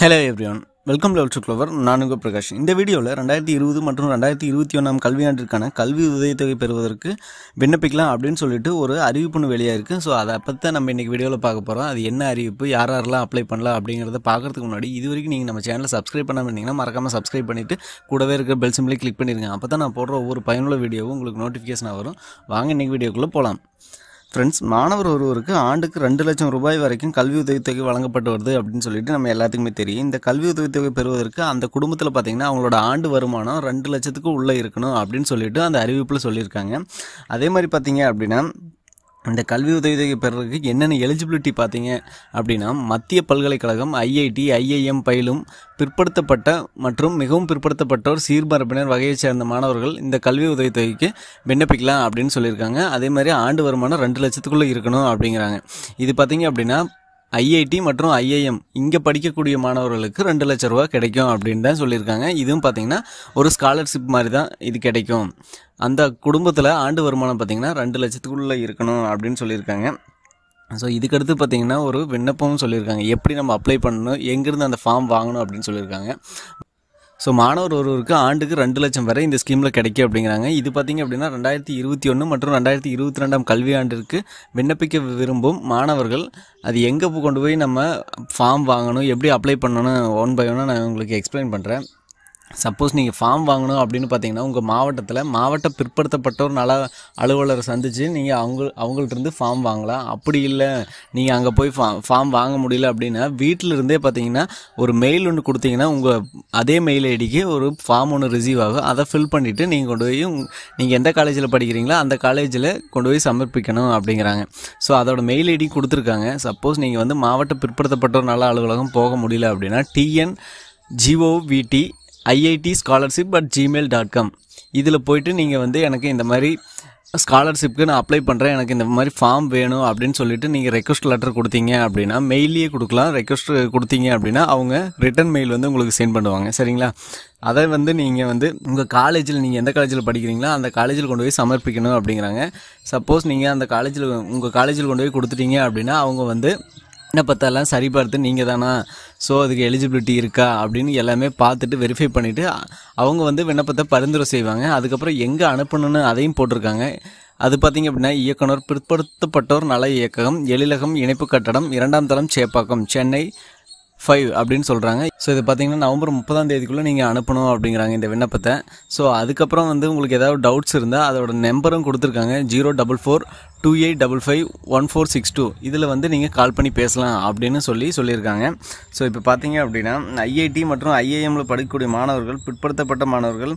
hello everyone welcome level to clover நான் உங்கள் பிரகாஷ் இந்த வீடியோவில் ரெண்டாயிரத்தி இருபது மற்றும் ரெண்டாயிரத்தி இருபத்தி ஒன்றாம் கல்வியாண்டிற்கான கல்வி உதவித்தொகை பெறுவதற்கு விண்ணப்பிக்கலாம் அப்படின்னு சொல்லிட்டு ஒரு அறிவிப்புன்னு வெளியாக இருக்குது ஸோ அதை பற்றி நம்ம இன்றைக்கி வீடியோவில் பார்க்க போகிறோம் அது என்ன அறிவிப்பு யார் யாரெல்லாம் அப்ளை பண்ணலாம் அப்படிங்கிறத பார்க்குறதுக்கு முன்னாடி இது வரைக்கும் நீங்கள் நம்ம சேனலை சப்ஸ்கிரைப் பண்ணாமல் இருந்தீங்கன்னா மறக்காமல் சப்ஸ்கிரைப் பண்ணிவிட்டு கூடவே இருக்கிற பெல் சிம்பிளை கிளிக் பண்ணிடுங்க அப்போ தான் நான் போடுற ஒவ்வொரு பயனுள்ள வீடியோவும் உங்களுக்கு நோட்டிஃபிகேஷனாக வரும் வாங்க இன்றைக்கி வீடியோக்குள்ளே போகலாம் ஃப்ரெண்ட்ஸ் மாணவர் ஒருவருக்கு ஆண்டுக்கு ரெண்டு லட்சம் ரூபாய் வரைக்கும் கல்வி உதவித்தொகை வழங்கப்பட்டு வருது அப்படின்னு சொல்லிட்டு நம்ம எல்லாத்துக்குமே தெரியும் இந்த கல்வி உதவித்தொகை பெறுவதற்கு அந்த குடும்பத்தில் பார்த்தீங்கன்னா அவங்களோட ஆண்டு வருமானம் ரெண்டு லட்சத்துக்கு உள்ளே இருக்கணும் அப்படின்னு சொல்லிட்டு அந்த அறிவிப்பில் சொல்லியிருக்காங்க அதே மாதிரி பார்த்தீங்க அப்படின்னா இந்த கல்வி உதவித்தொகை பெறதுக்கு என்னென்ன எலிஜிபிலிட்டி பார்த்தீங்க அப்படின்னா மத்திய பல்கலைக்கழகம் ஐஐடி ஐஐஎம் பயிலும் பிற்படுத்தப்பட்ட மற்றும் மிகவும் பிற்படுத்தப்பட்டோர் சீர்மரப்பினர் வகையைச் சேர்ந்த மாணவர்கள் இந்த கல்வி உதவித்தொகைக்கு விண்ணப்பிக்கலாம் அப்படின்னு சொல்லியிருக்காங்க அதே மாதிரி ஆண்டு வருமானம் ரெண்டு லட்சத்துக்குள்ளே இருக்கணும் அப்படிங்கிறாங்க இது பார்த்தீங்க அப்படின்னா ஐஐடி மற்றும் ஐஐஎம் இங்கே படிக்கக்கூடிய மாணவர்களுக்கு ரெண்டு லட்ச ரூபா கிடைக்கும் அப்படின்னு தான் சொல்லியிருக்காங்க இதுவும் பார்த்தீங்கன்னா ஒரு ஸ்காலர்ஷிப் மாதிரி தான் இது கிடைக்கும் அந்த குடும்பத்தில் ஆண்டு வருமானம் பார்த்திங்கன்னா ரெண்டு லட்சத்துக்குள்ளே இருக்கணும் அப்படின்னு சொல்லியிருக்காங்க ஸோ இதுக்கடுத்து பார்த்திங்கன்னா ஒரு விண்ணப்பமும் சொல்லியிருக்காங்க எப்படி நம்ம அப்ளை பண்ணணும் எங்கேருந்து அந்த ஃபார்ம் வாங்கணும் அப்படின்னு சொல்லியிருக்காங்க ஸோ மாணவர் ஒருவருக்கு ஆண்டுக்கு ரெண்டு லட்சம் வரை இந்த ஸ்கீமில் கிடைக்கும் அப்படிங்கிறாங்க இது பார்த்திங்க அப்படின்னா ரெண்டாயிரத்தி இருபத்தி ஒன்று மற்றும் ரெண்டாயிரத்தி இருபத்தி ரெண்டாம் கல்வியாண்டிற்கு விண்ணப்பிக்க விரும்பும் மாணவர்கள் அது எங்கே கொண்டு போய் நம்ம ஃபார்ம் வாங்கணும் எப்படி அப்ளை பண்ணணும் ஒன் பை ஒன்னாக நான் உங்களுக்கு எக்ஸ்பிளைன் பண்ணுறேன் சப்போஸ் நீங்கள் ஃபார்ம் வாங்கணும் அப்படின்னு பார்த்தீங்கன்னா உங்கள் மாவட்டத்தில் மாவட்ட பிற்படுத்தப்பட்டோர் நல அலுவலரை சந்தித்து நீங்கள் அவங்க அவங்கள்ட்டருந்து ஃபார்ம் வாங்கலாம் அப்படி இல்லை நீங்கள் அங்கே போய் ஃபா ஃபார்ம் வாங்க முடியல அப்படின்னா வீட்டிலிருந்தே பார்த்தீங்கன்னா ஒரு மெயில் ஒன்று கொடுத்தீங்கன்னா உங்கள் அதே மெயில் ஐடிக்கு ஒரு ஃபார்ம் ஒன்று ரிசீவ் ஆகும் அதை ஃபில் பண்ணிவிட்டு நீங்கள் கொண்டு போய் நீங்கள் எந்த காலேஜில் படிக்கிறீங்களோ அந்த காலேஜில் கொண்டு போய் சமர்ப்பிக்கணும் அப்படிங்கிறாங்க ஸோ அதோட மெயில் ஐடி கொடுத்துருக்காங்க சப்போஸ் நீங்கள் வந்து மாவட்ட பிற்படுத்தப்பட்டோர் நல அலுவலகம் போக முடியல அப்படின்னா TN GOVT IIT scholarship at Gmail dot com இதில் போயிட்டு நீங்கள் வந்து எனக்கு இந்த மாதிரி ஸ்காலர்ஷிப்க்கு நான் அப்ளை பண்ணுறேன் எனக்கு இந்த மாதிரி ஃபார்ம் வேணும் அப்படின்னு சொல்லிட்டு நீங்கள் ரெக்வஸ்ட் லெட்டர் கொடுத்தீங்க அப்படின்னா மெயிலேயே கொடுக்கலாம் ரெக்வஸ்ட் கொடுத்தீங்க அப்படின்னா அவங்க ரிட்டன் மெயில் வந்து உங்களுக்கு சென்ட் பண்ணுவாங்க சரிங்களா அதை வந்து நீங்கள் வந்து உங்கள் காலேஜில் நீங்கள் எந்த காலேஜில் படிக்கிறீங்களோ அந்த காலேஜில் கொண்டு போய் சமர்ப்பிக்கணும் அப்படிங்கிறாங்க சப்போஸ் நீங்கள் அந்த காலேஜில் உங்கள் காலேஜில் கொண்டு போய் கொடுத்துட்டீங்க அப்படின்னா அவங்க வந்து சரி பார்த்து நீங்கள் தானா ஸோ அதுக்கு எலிஜிபிலிட்டி இருக்கா அப்படின்னு எல்லாமே பார்த்துட்டு வெரிஃபை பண்ணிவிட்டு அவங்க வந்து விண்ணப்பத்தை பரிந்துரை செய்வாங்க அதுக்கப்புறம் எங்கே அனுப்பணும்னு அதையும் போட்டிருக்காங்க அது பார்த்திங்க அப்படின்னா இயக்குனர் பிற்படுத்தப்பட்டோர் நல இயக்கம் எழிலகம் இணைப்பு கட்டடம் இரண்டாம் தளம் சேப்பாக்கம் சென்னை ஃபைவ் அப்படின்னு சொல்கிறாங்க ஸோ இது பார்த்தீங்கன்னா நவம்பர் முப்பதாம் தேதிக்குள்ளே நீங்கள் அனுப்பணும் அப்படிங்கிறாங்க இந்த விண்ணப்பத்தை ஸோ அதுக்கப்புறம் வந்து உங்களுக்கு ஏதாவது டவுட்ஸ் இருந்தால் அதோட நம்பரும் கொடுத்துருக்காங்க zero double four two eight double five one four six two இதில் வந்து நீங்கள் கால் பண்ணி பேசலாம் அப்படின்னு சொல்லி சொல்லியிருக்காங்க ஸோ இப்போ பார்த்தீங்க அப்படின்னா ஐஐடி மற்றும் ஐஐஎம்மில் படிக்கக்கூடிய மாணவர்கள் பிற்படுத்தப்பட்ட மாணவர்கள்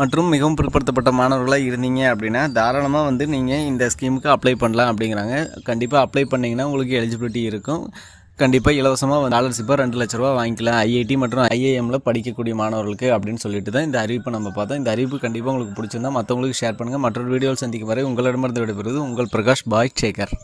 மற்றும் மிகவும் பிற்படுத்தப்பட்ட மாணவர்களாக இருந்தீங்க அப்படின்னா தாராளமாக வந்து நீங்கள் இந்த ஸ்கீமுக்கு அப்ளை பண்ணலாம் அப்படிங்கிறாங்க கண்டிப்பாக அப்ளை பண்ணிங்கன்னா உங்களுக்கு எலிஜிபிலிட்டி இருக்கும் கண்டிப்பாக இலவசமாக ஸ்காலர்ஷிப்பாக ரெண்டு லட்ச ரூபா வாங்கிக்கலாம் ஐஐடி மற்றும் ஐஏஎம்ல படிக்கக்கூடிய மாணவர்களுக்கு அப்படின்னு சொல்லிட்டு தான் இந்த அறிவிப்பை நம்ம பார்த்தோம் இந்த அறிவிப்பு கண்டிப்பாக உங்களுக்கு பிடிச்சிருந்தா மற்றவங்களுக்கு ஷேர் பண்ணுங்கள் மற்றொரு வீடியோவில் சந்திக்கும் வரை உங்களிடமிருந்து விடைபெறுவது உங்கள் பிரகாஷ் பாய் சேகர்